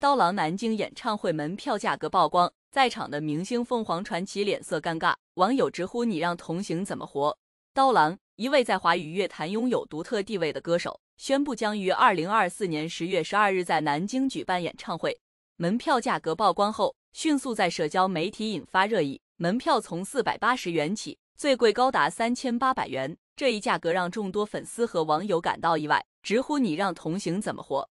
刀郎南京演唱会门票价格曝光，在场的明星凤凰传奇脸色尴尬，网友直呼你让同行怎么活。刀郎，一位在华语乐坛拥有独特地位的歌手，宣布将于二零二四年十月十二日在南京举办演唱会，门票价格曝光后，迅速在社交媒体引发热议。门票从四百八十元起，最贵高达三千八百元，这一价格让众多粉丝和网友感到意外，直呼你让同行怎么活。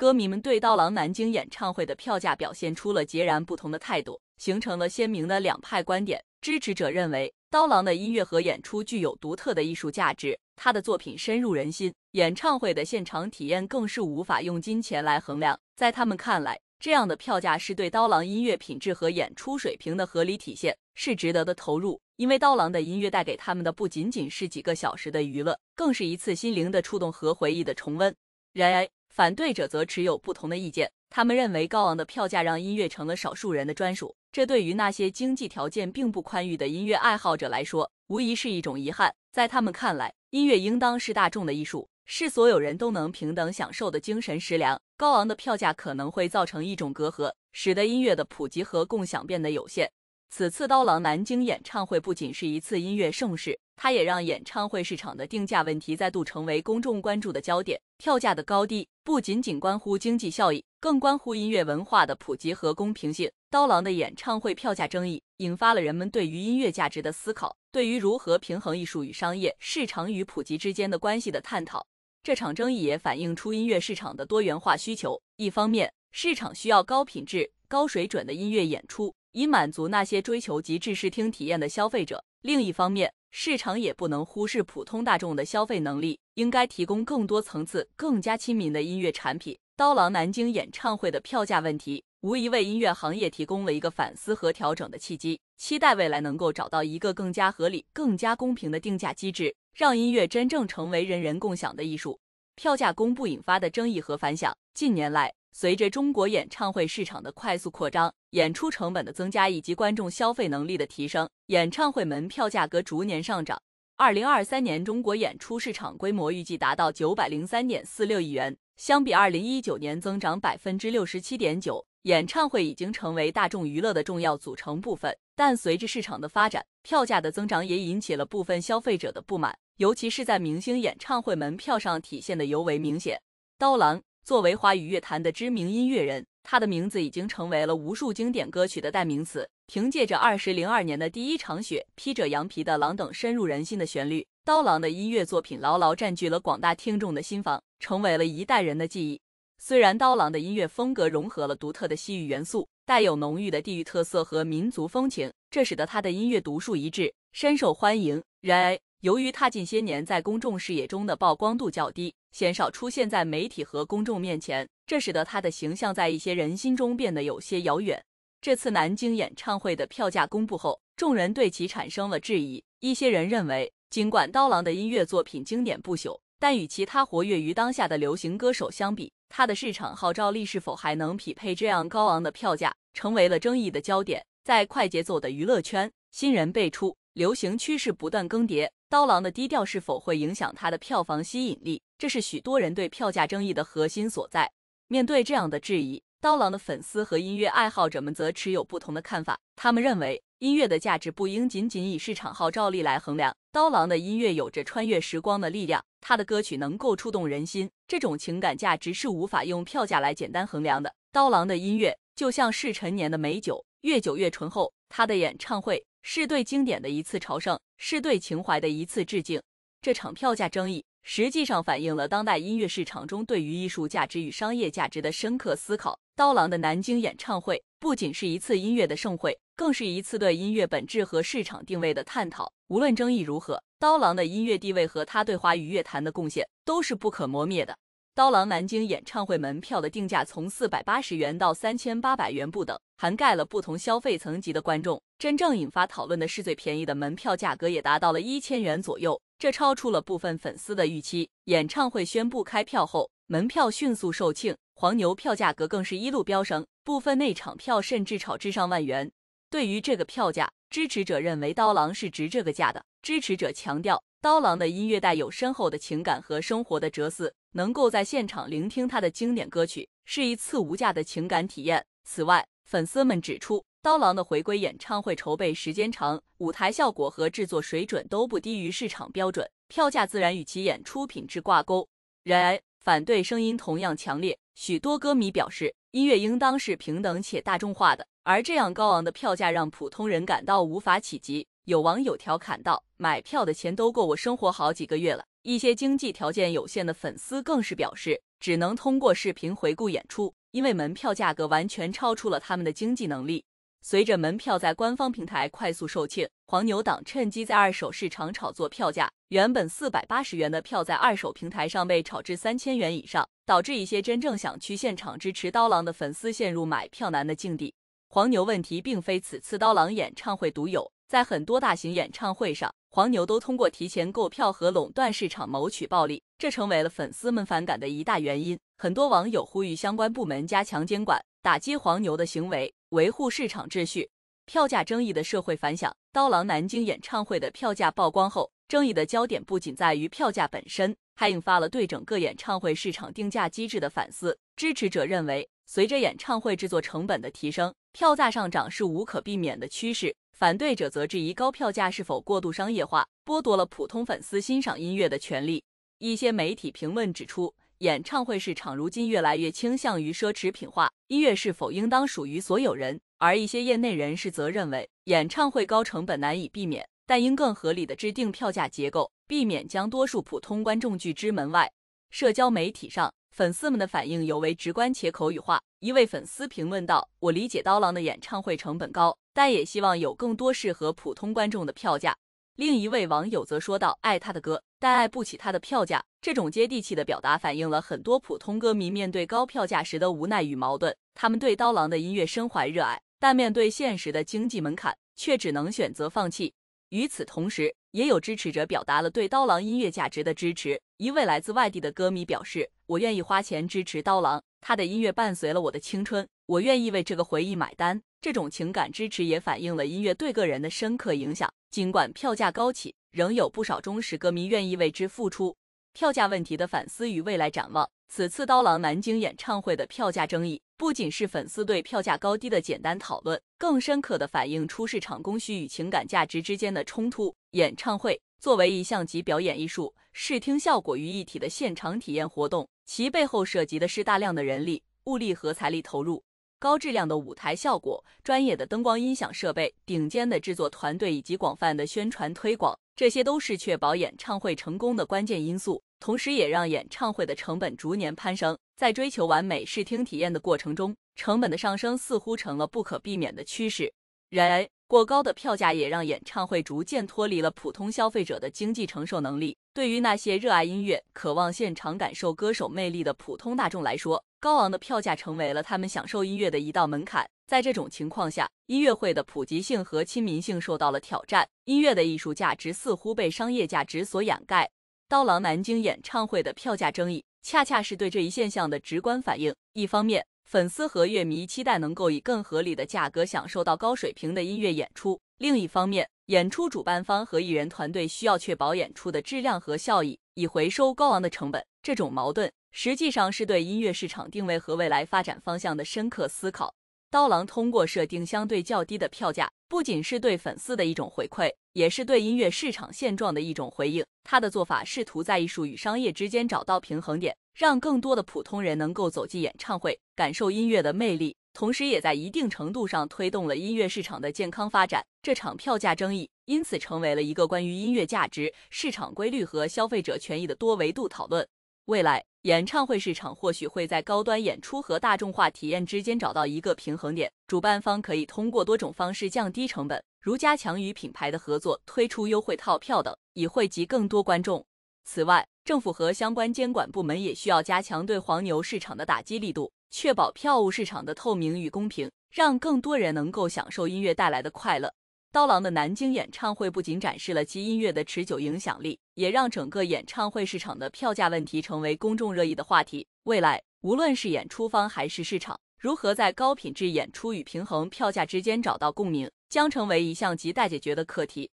歌迷们对刀郎南京演唱会的票价表现出了截然不同的态度，形成了鲜明的两派观点。支持者认为，刀郎的音乐和演出具有独特的艺术价值，他的作品深入人心，演唱会的现场体验更是无法用金钱来衡量。在他们看来，这样的票价是对刀郎音乐品质和演出水平的合理体现，是值得的投入。因为刀郎的音乐带给他们的不仅仅是几个小时的娱乐，更是一次心灵的触动和回忆的重温。然而，反对者则持有不同的意见，他们认为高昂的票价让音乐成了少数人的专属，这对于那些经济条件并不宽裕的音乐爱好者来说，无疑是一种遗憾。在他们看来，音乐应当是大众的艺术，是所有人都能平等享受的精神食粮。高昂的票价可能会造成一种隔阂，使得音乐的普及和共享变得有限。此次刀郎南京演唱会不仅是一次音乐盛事。它也让演唱会市场的定价问题再度成为公众关注的焦点。票价的高低不仅仅关乎经济效益，更关乎音乐文化的普及和公平性。刀郎的演唱会票价争议引发了人们对于音乐价值的思考，对于如何平衡艺术与商业、市场与普及之间的关系的探讨。这场争议也反映出音乐市场的多元化需求。一方面，市场需要高品质、高水准的音乐演出，以满足那些追求极致视听体验的消费者；另一方面，市场也不能忽视普通大众的消费能力，应该提供更多层次、更加亲民的音乐产品。刀郎南京演唱会的票价问题，无疑为音乐行业提供了一个反思和调整的契机。期待未来能够找到一个更加合理、更加公平的定价机制，让音乐真正成为人人共享的艺术。票价公布引发的争议和反响，近年来。随着中国演唱会市场的快速扩张，演出成本的增加以及观众消费能力的提升，演唱会门票价格逐年上涨。二零二三年中国演出市场规模预计达到九百零三点四六亿元，相比二零一九年增长百分之六十七点九。演唱会已经成为大众娱乐的重要组成部分，但随着市场的发展，票价的增长也引起了部分消费者的不满，尤其是在明星演唱会门票上体现的尤为明显。刀郎。作为华语乐坛的知名音乐人，他的名字已经成为了无数经典歌曲的代名词。凭借着《2002年的第一场雪》《披着羊皮的狼》等深入人心的旋律，刀郎的音乐作品牢牢占据了广大听众的心房，成为了一代人的记忆。虽然刀郎的音乐风格融合了独特的西域元素，带有浓郁的地域特色和民族风情，这使得他的音乐独树一帜，深受欢迎。然而，由于他近些年在公众视野中的曝光度较低，鲜少出现在媒体和公众面前，这使得他的形象在一些人心中变得有些遥远。这次南京演唱会的票价公布后，众人对其产生了质疑。一些人认为，尽管刀郎的音乐作品经典不朽，但与其他活跃于当下的流行歌手相比，他的市场号召力是否还能匹配这样高昂的票价，成为了争议的焦点。在快节奏的娱乐圈，新人辈出。流行趋势不断更迭，刀郎的低调是否会影响他的票房吸引力？这是许多人对票价争议的核心所在。面对这样的质疑，刀郎的粉丝和音乐爱好者们则持有不同的看法。他们认为，音乐的价值不应仅仅以市场号召力来衡量。刀郎的音乐有着穿越时光的力量，他的歌曲能够触动人心，这种情感价值是无法用票价来简单衡量的。刀郎的音乐就像是陈年的美酒，越久越醇厚。他的演唱会。是对经典的一次朝圣，是对情怀的一次致敬。这场票价争议实际上反映了当代音乐市场中对于艺术价值与商业价值的深刻思考。刀郎的南京演唱会不仅是一次音乐的盛会，更是一次对音乐本质和市场定位的探讨。无论争议如何，刀郎的音乐地位和他对华语乐坛的贡献都是不可磨灭的。刀郎南京演唱会门票的定价从四百八十元到三千八百元不等。涵盖了不同消费层级的观众，真正引发讨论的是最便宜的门票价格也达到了一千元左右，这超出了部分粉丝的预期。演唱会宣布开票后，门票迅速售罄，黄牛票价格更是一路飙升，部分内场票甚至炒至上万元。对于这个票价，支持者认为刀郎是值这个价的。支持者强调，刀郎的音乐带有深厚的情感和生活的哲思，能够在现场聆听他的经典歌曲，是一次无价的情感体验。此外，粉丝们指出，刀郎的回归演唱会筹备时间长，舞台效果和制作水准都不低于市场标准，票价自然与其演出品质挂钩。然而，反对声音同样强烈。许多歌迷表示，音乐应当是平等且大众化的，而这样高昂的票价让普通人感到无法企及。有网友调侃道：“买票的钱都够我生活好几个月了。”一些经济条件有限的粉丝更是表示，只能通过视频回顾演出。因为门票价格完全超出了他们的经济能力。随着门票在官方平台快速售罄，黄牛党趁机在二手市场炒作票价。原本四百八十元的票在二手平台上被炒至三千元以上，导致一些真正想去现场支持刀郎的粉丝陷入买票难的境地。黄牛问题并非此次刀郎演唱会独有，在很多大型演唱会上。黄牛都通过提前购票和垄断市场谋取暴利，这成为了粉丝们反感的一大原因。很多网友呼吁相关部门加强监管，打击黄牛的行为，维护市场秩序。票价争议的社会反响：刀郎南京演唱会的票价曝光后，争议的焦点不仅在于票价本身，还引发了对整个演唱会市场定价机制的反思。支持者认为。随着演唱会制作成本的提升，票价上涨是无可避免的趋势。反对者则质疑高票价是否过度商业化，剥夺了普通粉丝欣赏音乐的权利。一些媒体评论指出，演唱会市场如今越来越倾向于奢侈品化，音乐是否应当属于所有人？而一些业内人士则认为，演唱会高成本难以避免，但应更合理的制定票价结构，避免将多数普通观众拒之门外。社交媒体上。粉丝们的反应尤为直观且口语化。一位粉丝评论道：“我理解刀郎的演唱会成本高，但也希望有更多适合普通观众的票价。”另一位网友则说道：“爱他的歌，但爱不起他的票价。”这种接地气的表达，反映了很多普通歌迷面对高票价时的无奈与矛盾。他们对刀郎的音乐深怀热爱，但面对现实的经济门槛，却只能选择放弃。与此同时，也有支持者表达了对刀郎音乐价值的支持。一位来自外地的歌迷表示：“我愿意花钱支持刀郎，他的音乐伴随了我的青春，我愿意为这个回忆买单。”这种情感支持也反映了音乐对个人的深刻影响。尽管票价高企，仍有不少忠实歌迷愿意为之付出。票价问题的反思与未来展望。此次刀郎南京演唱会的票价争议，不仅是粉丝对票价高低的简单讨论，更深刻的反映出市场供需与情感价值之间的冲突。演唱会作为一项集表演艺术、视听效果于一体的现场体验活动，其背后涉及的是大量的人力、物力和财力投入。高质量的舞台效果、专业的灯光音响设备、顶尖的制作团队以及广泛的宣传推广，这些都是确保演唱会成功的关键因素。同时，也让演唱会的成本逐年攀升。在追求完美视听体验的过程中，成本的上升似乎成了不可避免的趋势。然而，过高的票价也让演唱会逐渐脱离了普通消费者的经济承受能力。对于那些热爱音乐、渴望现场感受歌手魅力的普通大众来说，高昂的票价成为了他们享受音乐的一道门槛。在这种情况下，音乐会的普及性和亲民性受到了挑战，音乐的艺术价值似乎被商业价值所掩盖。刀郎南京演唱会的票价争议，恰恰是对这一现象的直观反映。一方面，粉丝和乐迷期待能够以更合理的价格享受到高水平的音乐演出；另一方面，演出主办方和艺人团队需要确保演出的质量和效益，以回收高昂的成本。这种矛盾，实际上是对音乐市场定位和未来发展方向的深刻思考。刀郎通过设定相对较低的票价，不仅是对粉丝的一种回馈。也是对音乐市场现状的一种回应。他的做法试图在艺术与商业之间找到平衡点，让更多的普通人能够走进演唱会，感受音乐的魅力。同时，也在一定程度上推动了音乐市场的健康发展。这场票价争议因此成为了一个关于音乐价值、市场规律和消费者权益的多维度讨论。未来，演唱会市场或许会在高端演出和大众化体验之间找到一个平衡点。主办方可以通过多种方式降低成本。如加强与品牌的合作，推出优惠套票等，以惠及更多观众。此外，政府和相关监管部门也需要加强对黄牛市场的打击力度，确保票务市场的透明与公平，让更多人能够享受音乐带来的快乐。刀郎的南京演唱会不仅展示了其音乐的持久影响力，也让整个演唱会市场的票价问题成为公众热议的话题。未来，无论是演出方还是市场，如何在高品质演出与平衡票价之间找到共鸣？将成为一项亟待解决的课题。